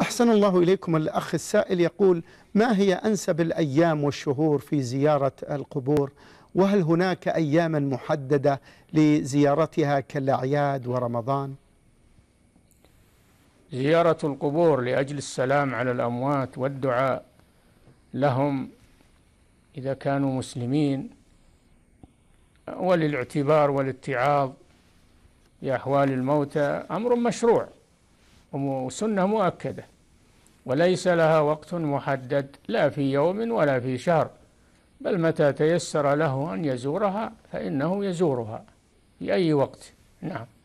أحسن الله إليكم الأخ السائل يقول ما هي أنسب الأيام والشهور في زيارة القبور وهل هناك أياما محددة لزيارتها كالأعياد ورمضان زيارة القبور لأجل السلام على الأموات والدعاء لهم إذا كانوا مسلمين وللاعتبار والاتعاظ بأحوال الموتى أمر مشروع وسنة مؤكدة وليس لها وقت محدد لا في يوم ولا في شهر بل متى تيسر له أن يزورها فإنه يزورها في أي وقت نعم